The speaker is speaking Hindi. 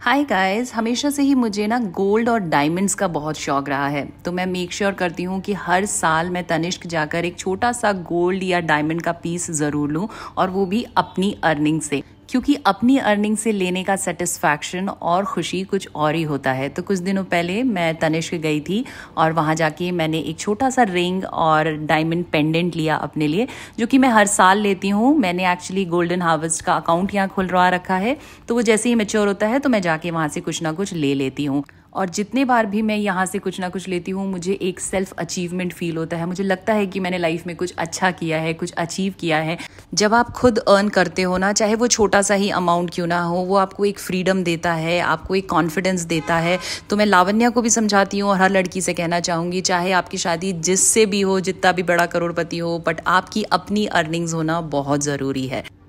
हाय गाइस हमेशा से ही मुझे ना गोल्ड और डायमंड्स का बहुत शौक रहा है तो मैं मेक श्योर sure करती हूँ कि हर साल मैं तनिष्क जाकर एक छोटा सा गोल्ड या डायमंड का पीस ज़रूर लूँ और वो भी अपनी अर्निंग से क्योंकि अपनी अर्निंग से लेने का सेटिस्फैक्शन और खुशी कुछ और ही होता है तो कुछ दिनों पहले मैं तनिष्क गई थी और वहाँ जाके मैंने एक छोटा सा रिंग और डायमंड पेंडेंट लिया अपने लिए जो कि मैं हर साल लेती हूँ मैंने एक्चुअली गोल्डन हार्वेस्ट का अकाउंट यहाँ खुलवा रखा है तो वो जैसे ही मेच्योर होता है तो मैं जाके वहाँ से कुछ ना कुछ ले लेती हूँ और जितने बार भी मैं यहाँ से कुछ ना कुछ लेती हूँ मुझे एक सेल्फ अचीवमेंट फील होता है मुझे लगता है कि मैंने लाइफ में कुछ अच्छा किया है कुछ अचीव किया है जब आप खुद अर्न करते हो ना चाहे वो छोटा सा ही अमाउंट क्यों ना हो वो आपको एक फ्रीडम देता है आपको एक कॉन्फिडेंस देता है तो मैं लावण्या को भी समझाती हूँ और हर लड़की से कहना चाहूँगी चाहे आपकी शादी जिससे भी हो जितना भी बड़ा करोड़पति हो बट आपकी अपनी अर्निंग्स होना बहुत ज़रूरी है